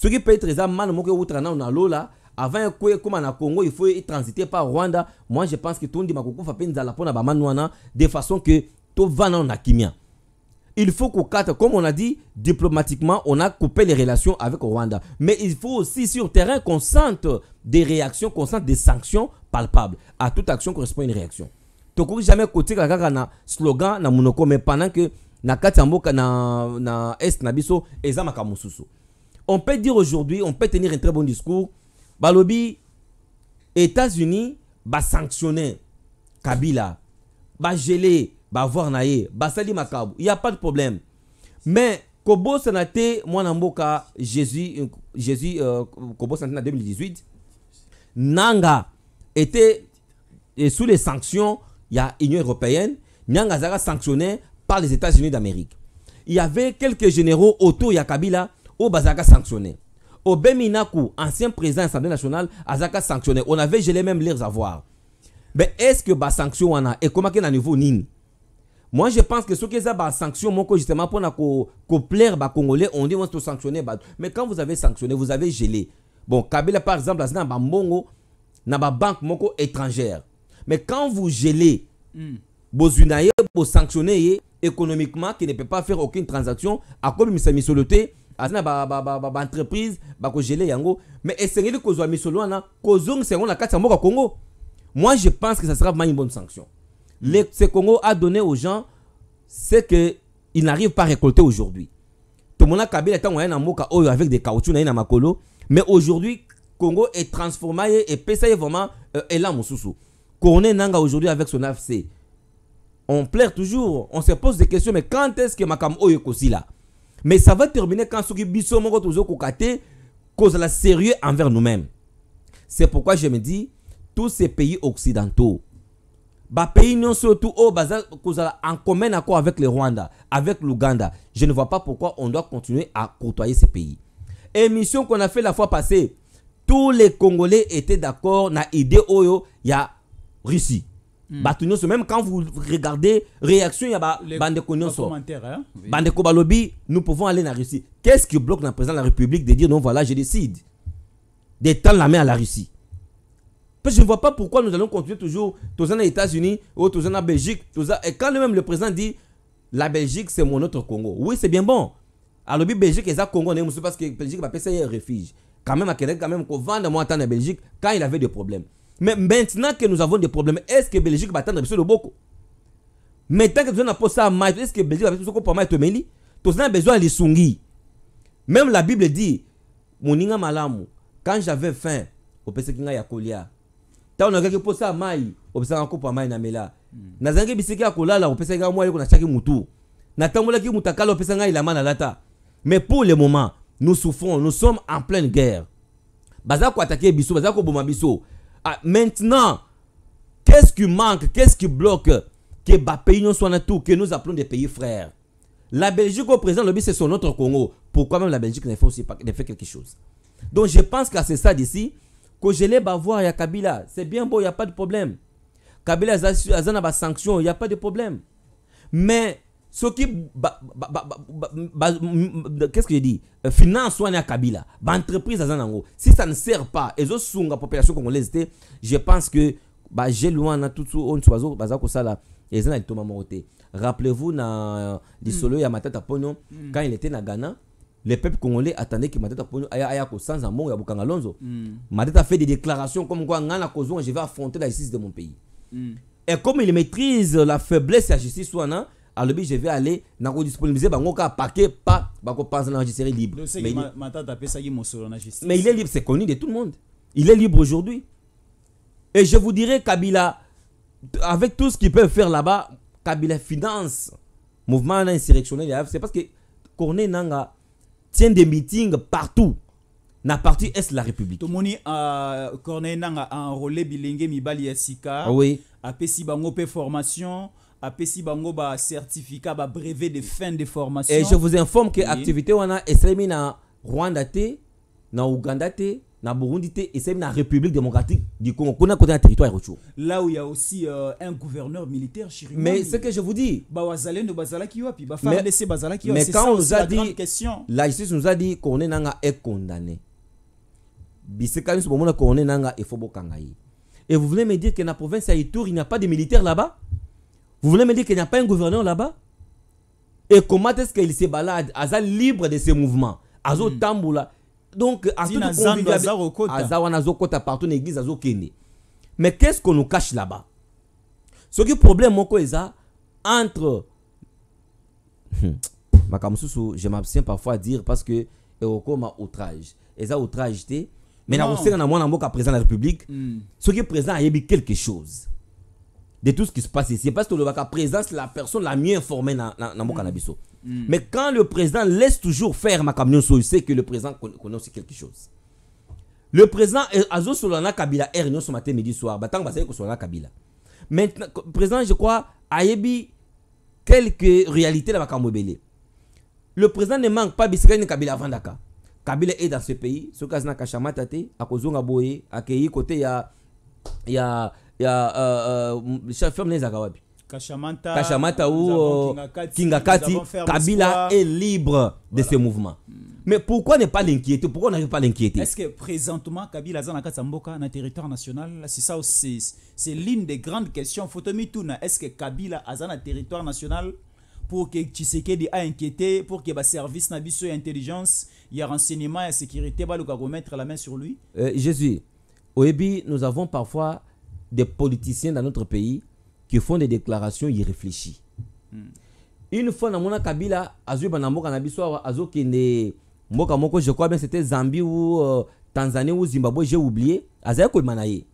Speaker 2: qui peut-être eza moko là, na lola avant que na congo il faut transiter par rwanda moi je pense que tout le monde dit mpo na en wana de façon que va dans na kimia il faut qu'au comme on a dit, diplomatiquement, on a coupé les relations avec Rwanda. Mais il faut aussi sur terrain qu'on sente des réactions, qu'on sente des sanctions palpables. À toute action correspond une réaction tokoki jamais kotika kaka na slogan na monoko mais pendant que na kati na, na est na biso eza on peut dire aujourd'hui on peut tenir un très bon discours balobi états-unis sanctionner kabila voir voir na ye basali il y a pas de problème mais Kobo te mwana mboka jésus jésus euh, 2018 nanga était euh, sous les sanctions il y a l'Union européenne, Nyanga été sanctionné par les États-Unis d'Amérique. Il y avait quelques généraux autour de Kabila au Bazaka sanctionné. Obeminaku, ancien président de l'Assemblée nationale, Azaka sanctionné. On avait gelé même leurs avoirs. Mais est-ce que la sanction a et comment qu'elle a niveau Moi, je pense que ce qui est la sanction, justement, pour plaire Congolais, on dit on se sanctionner. Mais quand vous avez sanctionné, vous avez gelé. Bon, Kabila, par exemple, a ba mongo, banque étrangère. Mais quand vous gelez, mm. sanctionnez pour sanctionner économiquement, qui ne peut pas faire aucune transaction, à quoi il s'est soluté, à ba ba ba ba entreprise, ba ko yango, mais vous ko zoa misoloana, ko zong sengon la carte mboka Congo. Moi, je pense que ça sera vraiment une bonne sanction. Le, ce Congo a donné aux gens ce qu'ils n'arrivent pas à récolter aujourd'hui. Tout le monde a Kabila tant y avec des caoutchouc na mais aujourd'hui Congo est transformé et peut-être vraiment euh, là Nanga aujourd'hui avec son AFC On plaire toujours, on se pose des questions, mais quand est-ce que Makam suis là Mais ça va terminer quand ce qui Bissomoko Kokate cause la sérieux envers nous-mêmes. C'est pourquoi je me dis, tous ces pays occidentaux, bah pays non surtout oh, bah, au en commun accord avec le Rwanda, avec l'Ouganda. Je ne vois pas pourquoi on doit continuer à côtoyer ces pays. Émission qu'on a fait la fois passée, tous les Congolais étaient d'accord na idée oyo oh, a. Russie. Mm. même quand vous regardez réaction, il y a ba, Bandeko
Speaker 1: hein?
Speaker 2: oui. nous pouvons aller en Russie. Qu'est-ce qui bloque le président de la République de dire non, voilà, je décide d'étendre la main à la Russie Parce que je ne vois pas pourquoi nous allons continuer toujours, tous les États-Unis, ou tous en Belgique, et quand même le président dit la Belgique, c'est mon autre Congo. Oui, c'est bien bon. Alors, la Belgique, c'est Congo, parce que la Belgique va passer un refuge. Quand même, à Québec, quand même, qu'on vende moi en Belgique quand il avait des problèmes. Mais maintenant que nous avons des problèmes, est-ce que Belgique va attendre le Boko Maintenant que nous avons ça à match, est-ce que Belgique va attendre pour match Tomeli Nous avons besoin de sungi. Même la Bible dit Moninga malamu, quand j'avais faim, au Pesekinga Yakolia. Tant on a quelque chose à maï, au Pesekinga Kopa maï Namela. Nazangi bisiki ya kolala, au Pesekinga Mouali na a mutu. moutou. Natambola ki moutakala, au Pesekinga Ilama Nalata. Mais pour le moment, nous souffrons, nous sommes en pleine guerre. Bazako attaquer Bissou, Bazako Boma Bissou. Ah, maintenant, qu'est-ce qui manque, qu'est-ce qui bloque que les pays non tout, que nous appelons des pays frères La Belgique au présent, le c'est son autre Congo. Pourquoi même la Belgique ne fait, pas, fait quelque chose Donc je pense que c'est ça d'ici que je bah, l'ai voir, il Kabila. C'est bien beau, il n'y a pas de problème. Kabila, a des il n'y a pas de problème. Mais ce qui... qu'est-ce que j'ai dit euh, finance wana ya kabila entreprise à Zanango si ça ne sert pas et la population congolaise je pense que tout wana tutu tout ce ça là, eza na litoma moko te rappelez-vous na y euh, mm. ya matata Pono mm. quand il était na ghana le peuple congolais attendait que matata Pono aya aya en mbongo ya Bukanga lonzo mm. matata fait des déclarations comme quoi je vais affronter la justice de mon pays et comme il maîtrise la faiblesse de la justice wana alobi je vais aller disponibiliser, bango paquet parquet pa pense na justice libre mais il est libre c'est connu de tout le monde il est libre aujourd'hui et je vous dirai kabila avec tout ce qu'il peut faire là-bas kabila finance mouvement insurrectionnel c'est parce que corneille nanga tient des meetings partout na partie est la république
Speaker 1: tomoni euh, corneille nanga enrôlé Bilingue, mibali ya sika si bango pe formation apesi bango ba certificat ba brevet de fin de formation et je vous informe que oui.
Speaker 2: on a esalemi na Rwanda te na Uganda te na Burundi te même na République démocratique du Congo kuna côté na territoire retour
Speaker 1: là où il y a aussi euh, un gouverneur militaire Chirimwami mais ce que je vous dis ba bazala bazalaki wapi ba FARDC bazalaki wapi mais quand ça, on nous a dit question.
Speaker 2: la justice nous a dit qu'on est nanga est condamné biseka nyonso là qu'on est nanga efo bokanga ye et vous voulez me dire que na province ya Itour il n'y a pas de militaires là-bas vous voulez me dire qu'il n'y a pas un gouverneur là-bas Et comment est-ce qu'il se balade Aza libre de ses mouvements. Azo mm. tamboula. Donc, Azo Aza wana zo kota partout l'église Azo kene. Mais qu'est-ce qu'on nous cache là-bas Ce qui est problème moko eza entre hmm, makamususu je m'abstiens parfois à dire parce que ma outrage. Eza outrage té mais non kosenga na mwana mboka président de la République, hmm. ce qui est présent a quelque chose de tout ce qui se passe ici. Parce que le présence, la personne la mieux informée dans, mon mm. cannabis. Mm. Mais quand le président laisse toujours faire ma camion, il sait que le président connaît aussi quelque chose. Le président, euh, Azo Solana Kabila, R, ce matin, midi, soir, Batang Basayeko Solana Kabila. Maintenant, président, je crois, Ayebi, quelques réalités dans ma camobele. Le président ne manque pas Bisraël Kabila avant d'accord Kabila est dans ce pays, ce cas n'a qu'à Chamatate, à a Boye, à y côté, il y a ya uh, uh, ferme wapi
Speaker 1: kashamata, kashamata ou euh, kingakati kabila est
Speaker 2: libre de ce mouvement hmm. mais pourquoi ne pas l'inquiéter pourquoi n'arrive pas à l'inquiéter est-ce
Speaker 1: que présentement kabila a un territoire national c'est ça aussi c'est l'une des grandes questions est-ce que kabila a un territoire national pour que tshisekedi inquiété, pour que bah, service na biso y intelligence a renseignement et sécurité baluka remettre la main sur lui
Speaker 2: euh, jésus nous avons parfois des politiciens dans notre pays qui font des déclarations irréfléchies. Hmm. Une fois dans mon Kabila, moko je crois bien c'était Zambie ou euh, Tanzanie ou Zimbabwe, j'ai oublié, manaye.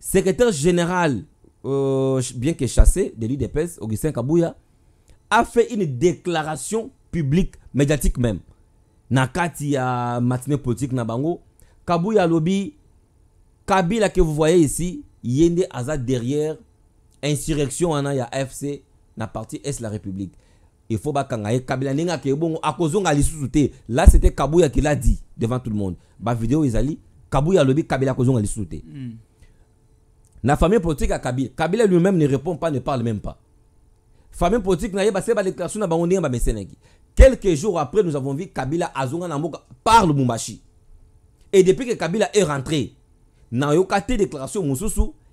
Speaker 2: Secrétaire général euh, bien que chassé de l'UDPS, Augustin Kabouya, a fait une déclaration publique, médiatique même. Nakati a matinée politique na bango, Kabouya lobby Kabila que vous voyez ici, Yende Aza derrière insurrection en ya FC na partie Est la République. Il faut pas Kabila ninga que bon cause de Là c'était Kabouya qui l'a dit devant tout le monde. Ba vidéo ezali Kabuya lobi Kabila akozonga lisusu te. Hmm. Na famille politique à Kabila, Kabila lui-même ne répond pas, ne parle même pas. Famille politique na pas ba déclaration na ba mesenaki. Quelques jours après nous avons vu Kabila azonga na parle Mumbashi. Et depuis que Kabila est rentré, nayokate déclaration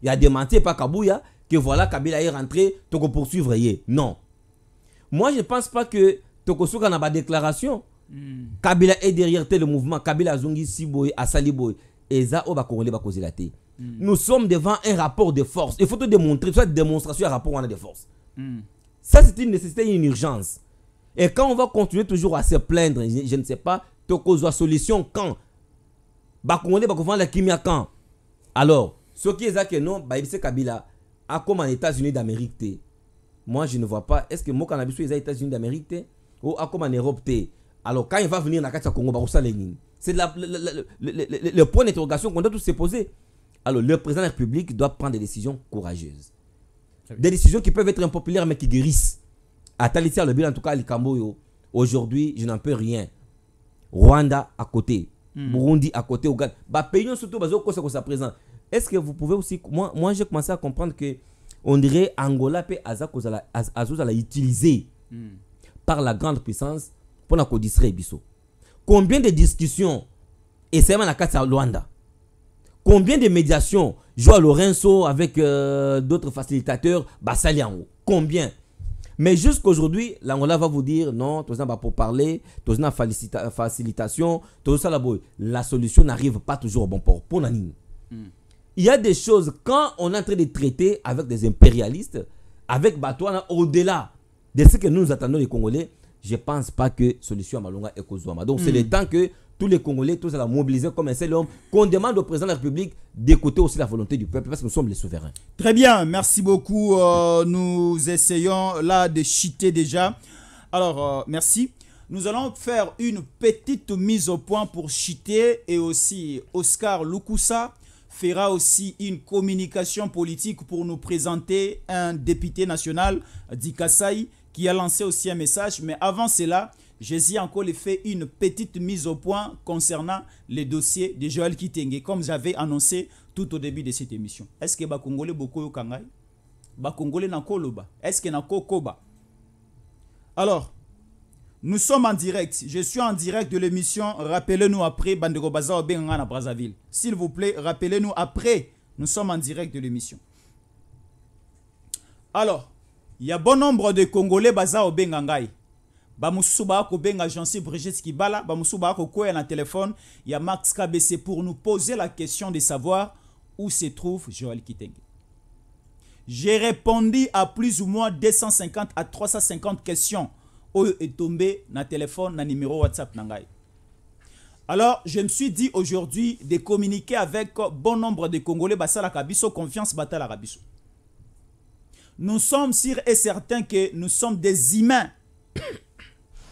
Speaker 2: il a démenti par Kabouya que voilà Kabila est rentré toko poursuivre non moi je ne pense pas que toko Souka na de déclaration hmm. Kabila est derrière tel mouvement Kabila zongi siboy asali boy eza ça, va congolais va causer la mm. nous sommes devant un rapport de force il faut te démontrer soit démonstration un rapport on a de force hmm. ça c'est une nécessité une urgence et quand on va continuer toujours à se plaindre je, ne sais pas toko zwa solution quand ba va faire la kimia quand alors ce eza que non bayebisi kabila comme en états-unis d'amérique moi je ne vois pas est ce que mon cannabis biso aux états-unis d'amérique ou à comme en europe alors quand il va venir dans la c'est le point d'interrogation qu'on doit tous se poser alors le président de la république doit prendre des décisions courageuses des décisions qui peuvent être impopulaires mais qui guérissent le bilan, en tout cas à aujourd'hui je n'en peux rien rwanda à côté mm. Burundi à côté au Ghana bah payons surtout bah, c'est kosa ça présent est-ce que vous pouvez aussi moi moi j'ai commencé à comprendre que on dirait Angola peut été kozala utilisé par la grande puissance pour la distraire biso combien de discussions et c'est même la carte à Luanda combien de médiations Joao Lorenzo avec euh, d'autres facilitateurs bah, haut combien mais jusqu'aujourd'hui, l'Angola va vous dire non, Tozna va pour parler, de facilitation, La solution n'arrive pas toujours au bon port. Pour n'ani hmm. Il y a des choses, quand on est en train de traiter avec des impérialistes, avec Batouana, au-delà de ce que nous attendons les Congolais, je ne pense pas que solution à Malonga est cause Donc c'est hmm. le temps que tous les Congolais, tous à la mobiliser comme un seul homme, qu'on demande au président de la République d'écouter aussi la volonté du peuple, parce que nous sommes les souverains.
Speaker 1: Très bien, merci beaucoup. Euh, nous essayons là de chiter déjà. Alors, euh, merci. Nous allons faire une petite mise au point pour chiter et aussi Oscar Lukusa fera aussi une communication politique pour nous présenter un député national d'Ikassai qui a lancé aussi un message. Mais avant cela, Jésus a encore fait une petite mise au point concernant les dossiers de Joël Kitenge, comme j'avais annoncé tout au début de cette émission. Est-ce que Congolais Bokoyo Kangai Bakongole Nakoloba Est-ce que Nakokoba Alors, nous sommes en direct. Je suis en direct de l'émission. Rappelez-nous après Baza Brazzaville. S'il vous plaît, rappelez-nous après. Nous sommes en direct de l'émission. Alors, il y a bon nombre de Congolais Baza Obengangai bamosusu baa agence brigitte kibala bamosusu ko téléphone. na y ya max kbc pour nous poser la question de savoir où se trouve Joël kitenge j'ai répondu à plus ou moins 250 à 350 questions est tombé na téléphone na numéro whatsapp na alors je me suis dit aujourd'hui de communiquer avec bon nombre de congolais Bassala Kabiso, confiance batalaka Kabiso. nous sommes sûrs et certains que nous sommes des humains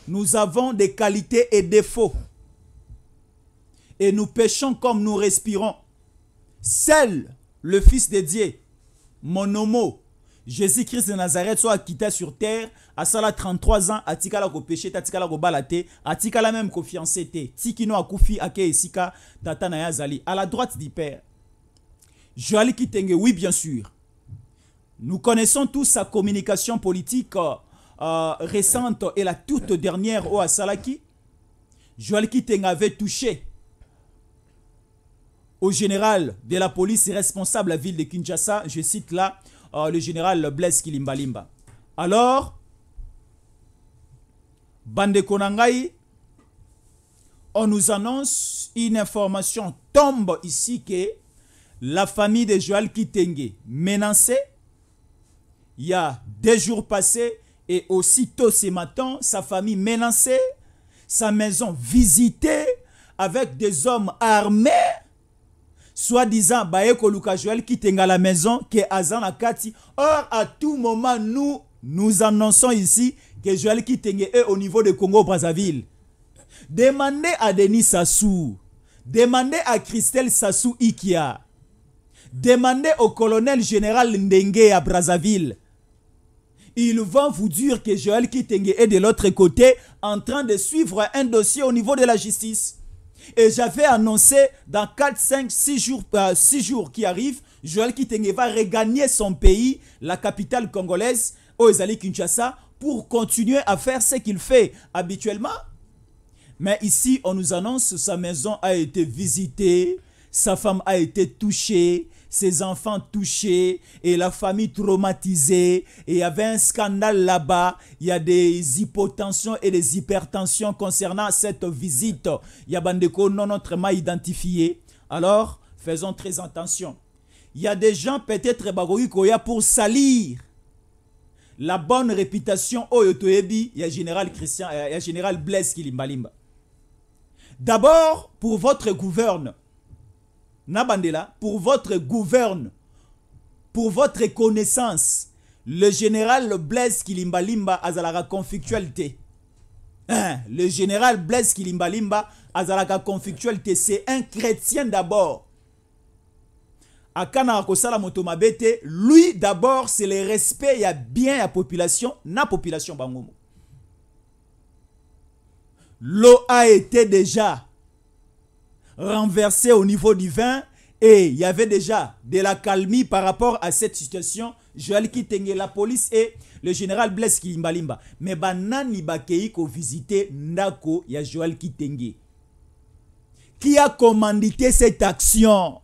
Speaker 1: nous avons des qualités et défauts. Et nous péchons comme nous respirons. Seul le Fils de Dieu, mon homo, Jésus-Christ de Nazareth, soit quitté sur terre, à sala 33 ans, tikala ko péché, Tikala ko balate, tikala même ko fiancé te, tikino akufi ake esika, tata na zali à la droite du Père. Joali Kitenge, oui bien sûr. Nous connaissons tous sa communication politique euh, euh, récente et la toute dernière au Asalaki, Joal Kiteng avait touché au général de la police responsable à la ville de Kinshasa, je cite là euh, le général Blaise Kilimbalimba. Alors, Bande Konangai, on nous annonce une information tombe ici que la famille de Joël Kitenge menacée, il y a deux jours passés, et aussitôt ce matin, sa famille menacée, sa maison visitée avec des hommes armés, soi-disant, Baye Luka Joël qui tenga la maison, que Azan Kati. Or, à tout moment, nous, nous annonçons ici que Joël qui est au niveau de Congo-Brazzaville. Demandez à Denis Sassou, demandez à Christelle Sassou Ikia, demandez au colonel général Ndenge à Brazzaville, ils vont vous dire que Joël Kitenge est de l'autre côté en train de suivre un dossier au niveau de la justice. Et j'avais annoncé dans 4, 5, 6 jours, euh, jours qui arrivent, Joël Kitenge va regagner son pays, la capitale congolaise, Oezali Kinshasa, pour continuer à faire ce qu'il fait habituellement. Mais ici, on nous annonce sa maison a été visitée, sa femme a été touchée, ses enfants touchés et la famille traumatisée. Et il y avait un scandale là-bas. Il y a des hypotensions et des hypertensions concernant cette visite. Il y a Bandeko non autrement identifié. Alors, faisons très attention. Il y a des gens peut-être pour salir la bonne réputation il y a général Christian, il y a général Blaise Kilimbalimba. D'abord, pour votre gouverne, Nabandela, pour votre gouverne, pour votre connaissance, le général Blaise Kilimbalimba a azalaka conflictualité. Hein, le général Blaise Kilimbalimba la conflictualité, c'est un chrétien d'abord. lui d'abord c'est le respect a bien la population na population L'O.A. L'eau a été déjà renversé au niveau du vin et il y avait déjà de la calmie par rapport à cette situation. Joël Kitenge, la police et le général Blaise Kilimbalimba. Mais banani bakei ko visiter y a Joël Kitenge. Qui a commandité cette action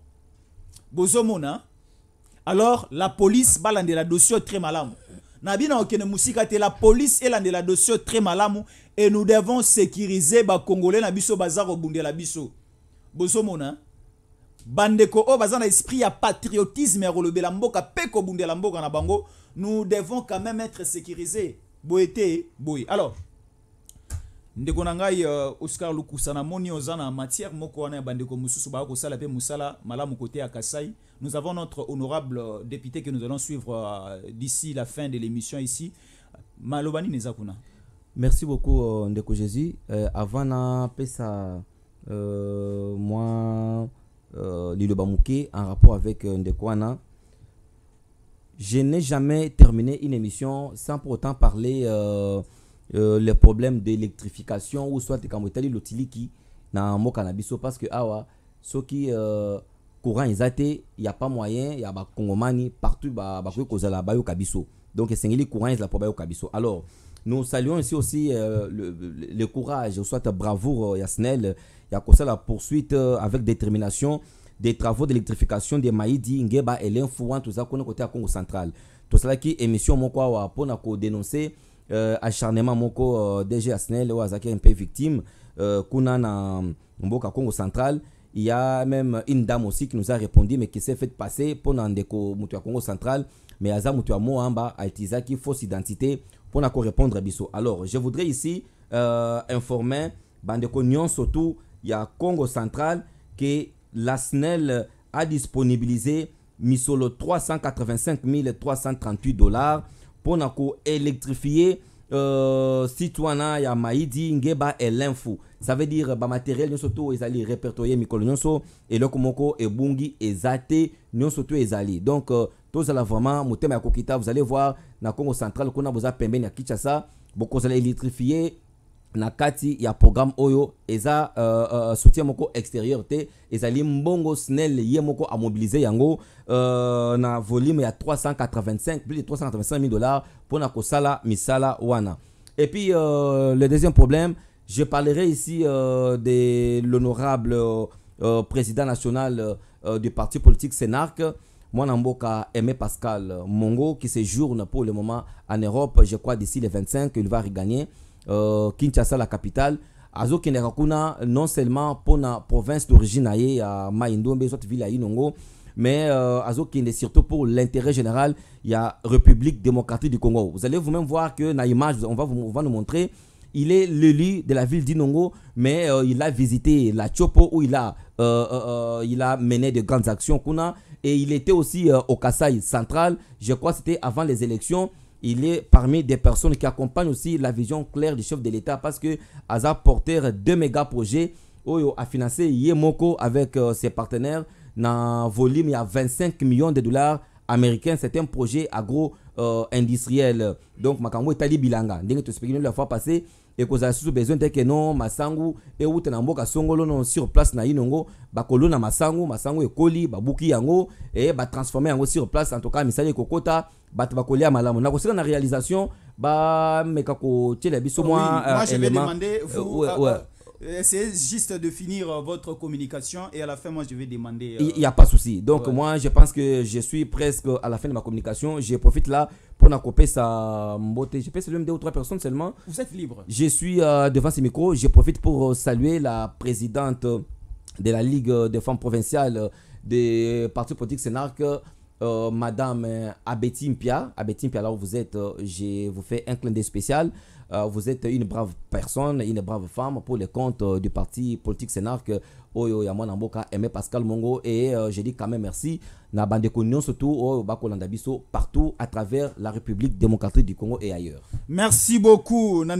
Speaker 1: Alors la police balande la dossier très malamou. Nabina okene la police et la dossier très malamou et nous devons sécuriser ba congolais na biso bazar bundela biso bozomona bandeko o bazana esprit ya patriotisme ya kolobela mboka peko kobundela mboka na bango nous devons quand même être sécurisés boété te boye alors ndeko ngai euh, oscar lukusa namoni oza na matière moko wana bandeko mosusu baya kosala pe mosala malamu côté ya kasai nous avons notre honorable euh, député que nous allons suivre euh, d'ici la fin de l'émission ici malobani nini kuna
Speaker 2: merci beaucoup uh, ndeko jésus euh, avant euh, moi, euh, Lilo Bamouké, en rapport avec euh, Ndekwana, je n'ai jamais terminé une émission sans pour autant parler euh, euh les problèmes d'électrification ou soit de Kamotali Lotiliki dans mon parce que awa ceux qui courant ezate il n'y a pas moyen il y a ba kongomani partout ba ba ko la kabiso donc c'est les courant ils y problème kabiso alors nous saluons ici aussi euh, le, le, courage, soit bravoure, euh, Yasnel, euh, Yakosa, la poursuite avec détermination des travaux d'électrification des Maïdi, Ngeba et l'Infouan, tout ça, qu'on côté à Congo central. Tout cela qui émission Moko Awa, pour nous dénoncer euh, acharnement Moko DG Yasnel, ou Azaki un peu victime, Kuna na Mboka Congo central. Il y a même une dame aussi qui nous a répondu, mais qui s'est fait passer pour Nandeko à Congo central, mais Aza a Moamba, une fausse identité pour répondre à Bissot. Alors, je voudrais ici euh, informer Bandeko Nyon, surtout, il y a Congo Central, que la SNEL a disponibilisé Missolo 385 338 dollars pour nous électrifier euh, y ya maïdi ngeba et l'info ça veut dire ba matériel nyonso ezali répertorié mikolo et eloko bungi, ebungi zate, nyonso ezali donc euh, la vraiment motema ya kokita vous allez voir na congo central kuna boza pembeni ya kinshasa bokozala électrifie na kati ya programme oyo eza uh, euh, soutien moko extérieur te ezali mbongo snel ye moko mobiliser yango euh, na volume ya 385 plus de 385 000 dollars pour kosala misala wana et puis euh, le deuxième problème je parlerai ici euh, de l'honorable euh, président national du parti politique sénarque moi Mwanamboka Aimé Pascal Mongo qui séjourne pour le moment en Europe. Je crois d'ici le 25, il va regagner euh, Kinshasa, la capitale. azokendaka kuna non seulement pour la province d'origine à ye ya soit ville à inongo mais qui euh, est surtout pour l'intérêt général il y a république démocratique du congo vous allez vous même voir que na image on va, vous, on va nous montrer il est l'élu de la ville d'Inongo, mais euh, il a visité la Chopo où il a, euh, euh, il a mené de grandes actions. Kuna, et il était aussi au Kassai central, je crois que c'était avant les élections. Il est parmi des personnes qui accompagnent aussi la vision claire du chef de l'État parce que Aza porter deux méga projets Oyo a financé Yemoko avec ses partenaires. Dans volume, il y a 25 millions de dollars américains. C'est un projet agro euh, industrielle donc makambo etali bilanga ndenge tospeki la fois passée et à ce besoin que non masangu à son mboka non sur place na ma bakolo na masangu masangu ekoli babuki yango transformé en yango sur place en tout cas misali ekokota bato bakolia malamu na dans la réalisation bameka kotiela biso au ah moins euh,
Speaker 1: euh, essayez juste de finir euh, votre communication et à la fin, moi, je vais demander. Il n'y euh, a pas de souci. Donc, moi,
Speaker 2: je pense que je suis presque à la fin de ma communication. Je profite là pour n'accoper sa beauté. Je peux saluer deux ou trois personnes seulement. Vous êtes libre. Je suis devant ces micros. Je profite pour saluer la présidente de la Ligue des femmes provinciales des partis politiques Sénarque, Madame Abetim Pia, Abetim Pia, là où vous êtes, je vous fais un clin d'œil spécial. Euh, vous êtes une brave personne, une brave femme pour les comptes euh, du parti politique Sénarque oyo Yamon namboka aimé pascal mongo et euh, je dis quand même merci na bande surtout oyo bakolanda partout à travers la république démocratique du congo et ailleurs
Speaker 1: merci beaucoup na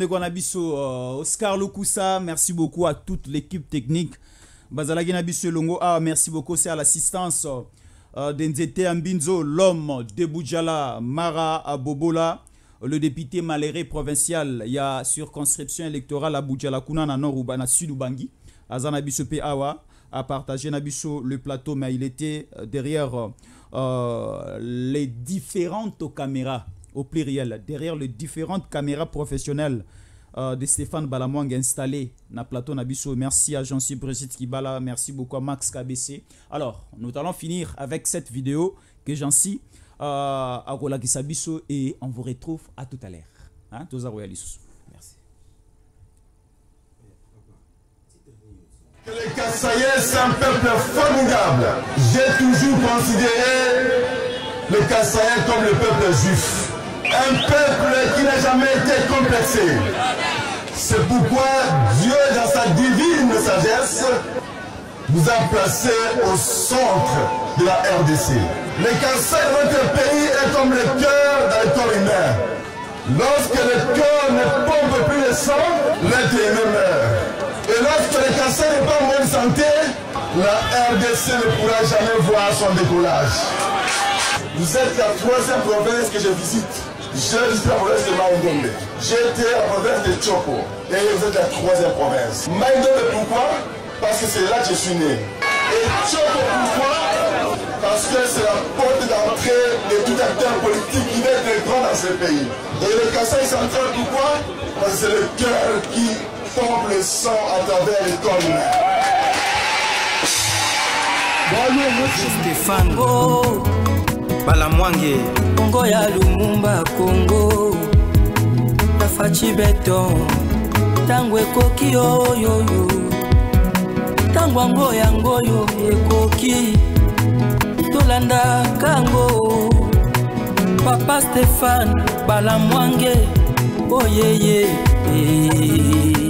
Speaker 1: oscar Lukusa. merci beaucoup à toute l'équipe technique Bazalaginabiso biso merci beaucoup c'est à l'assistance de l'homme de boujala mara abobola le député Maléré provincial il y sur circonscription électorale à Boudjalakuna, à nord à sud ubangi a partagé Nabiso le plateau mais il était euh, derrière euh, les différentes caméras au pluriel derrière les différentes caméras professionnelles euh, de Stéphane Balamwang installé le plateau Nabiso. Merci à Jean-Cy Kibala, merci beaucoup à Max KBC. Alors, nous allons finir avec cette vidéo que Jean-Cy à euh, Rolagisabiso et on vous retrouve à tout à l'heure hein? Tous à merci les Kassaïens sont un peuple formidable. J'ai toujours considéré les Kassaïens comme le peuple juif. Un peuple qui n'a jamais été complexé. C'est pourquoi Dieu, dans sa divine sagesse, nous a placés au centre de la RDC. Le cancer de votre pays est comme le cœur d'un corps humain. Lorsque le cœur ne pompe plus le sang, l'être humain meurt. Et lorsque le cancer n'est pas en bonne santé, la RDC ne pourra jamais voir son décollage. Vous êtes la troisième province que je visite. Je suis la province de Maungombe. J'étais la province de Chopo. Et vous êtes la troisième province. Maungombe, pourquoi Parce que c'est là que je suis né. Et Chopo, pourquoi parce que c'est la porte d'entrée de tout acteur politique qui veut être grand dans ce pays. Et le Kassai central, pourquoi Parce que c'est le cœur qui pompe le sang à travers les colonnes. Stéphane Go, Congo ya Lumumba, Congo,
Speaker 2: Tafachi Beton, Tangwe Koki Oyoyo, Tangwango Yangoyo, koki. tolandaka
Speaker 1: yango papa stefane bala mwange oyeye oh, yeah, yeah.